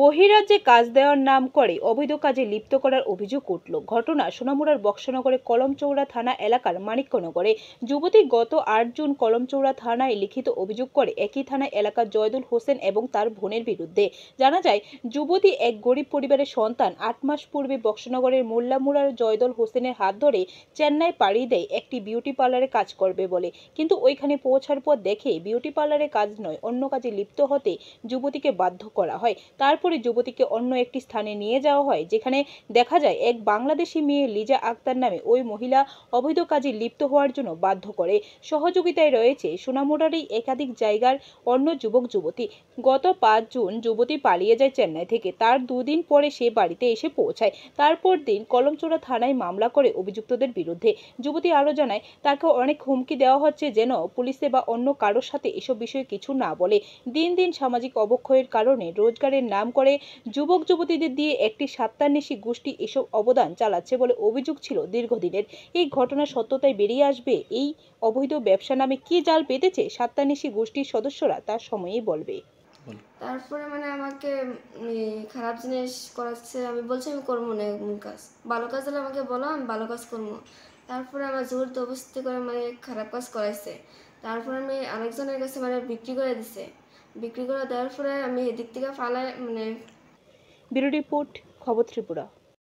বহিরাজ্যে কাজ দেওয়ার নাম করে অবৈধ কাজে লিপ্ত করার অভিযোগ উঠল ঘটনা সোনামুড়ার বক্সনগরে কলমচৌড়া থানা এলাকার মানিক্যনগরে যুবতী গত আট জুন কলমচৌড়া থানায় লিখিত অভিযোগ করে একই থানায় এলাকার জয়দুল হোসেন এবং তার বোনের বিরুদ্ধে জানা যায় যুবতী এক গরিব পরিবারের সন্তান আট মাস পূর্বে বক্সনগরের মোল্লামুড়ার জয়দুল হোসেনের হাত ধরে চেন্নাই পাড়ি দেয় একটি বিউটি পার্লারে কাজ করবে বলে কিন্তু ওইখানে পৌঁছার পর দেখে বিউটি পার্লারে কাজ নয় অন্য কাজে লিপ্ত হতে যুবতীকে বাধ্য করা হয় তার তারপরে যুবতীকে অন্য একটি স্থানে নিয়ে যাওয়া হয় যেখানে দেখা যায় এক বাংলাদেশি মেয়ে লিজা আক্তার নামে ওই মহিলা অবৈধ কাজে লিপ্ত হওয়ার জন্য বাধ্য করে সহযোগিতায় রয়েছে সোনামুরারই একাধিক জায়গার অন্য যুবক যুবতী গত পাঁচ জুন যুবতী পালিয়ে যায় চেন্নাই থেকে তার দুদিন পরে সে বাড়িতে এসে পৌঁছায় তারপর দিন কলমচোড়া থানায় মামলা করে অভিযুক্তদের বিরুদ্ধে যুবতী আরও জানায় তাকে অনেক হুমকি দেওয়া হচ্ছে যেন পুলিশে বা অন্য কারোর সাথে এসব বিষয়ে কিছু না বলে দিন দিন সামাজিক অবক্ষয়ের কারণে রোজগারের নাম নাম করে যুবক যুবতীদের দিয়ে একটি সাত্তান্বেষী গোষ্ঠী এসব অবদান চালাচ্ছে বলে অভিযোগ ছিল দীর্ঘদিনের এই ঘটনা সত্যতায় বেরিয়ে আসবে এই অবৈধ ব্যবসা নামে কি জাল পেতেছে সাত্তান্বেষী গোষ্ঠীর সদস্যরা তার সময়েই বলবে তারপরে মানে আমাকে খারাপ জিনিস করাচ্ছে আমি বলছি আমি করবো না এমন কাজ ভালো কাজ হলে আমাকে বলো আমি ভালো কাজ করবো তারপরে আমার জোর দবস্তি করে মানে খারাপ কাজ করাইছে তারপরে আমি আরেকজনের কাছে মানে বিক্রি করে দিছে বিক্রি করে দেওয়ার পরে আমি এদিক থেকে ফালাই মানে ব্যুরো রিপোর্ট খবর ত্রিপুরা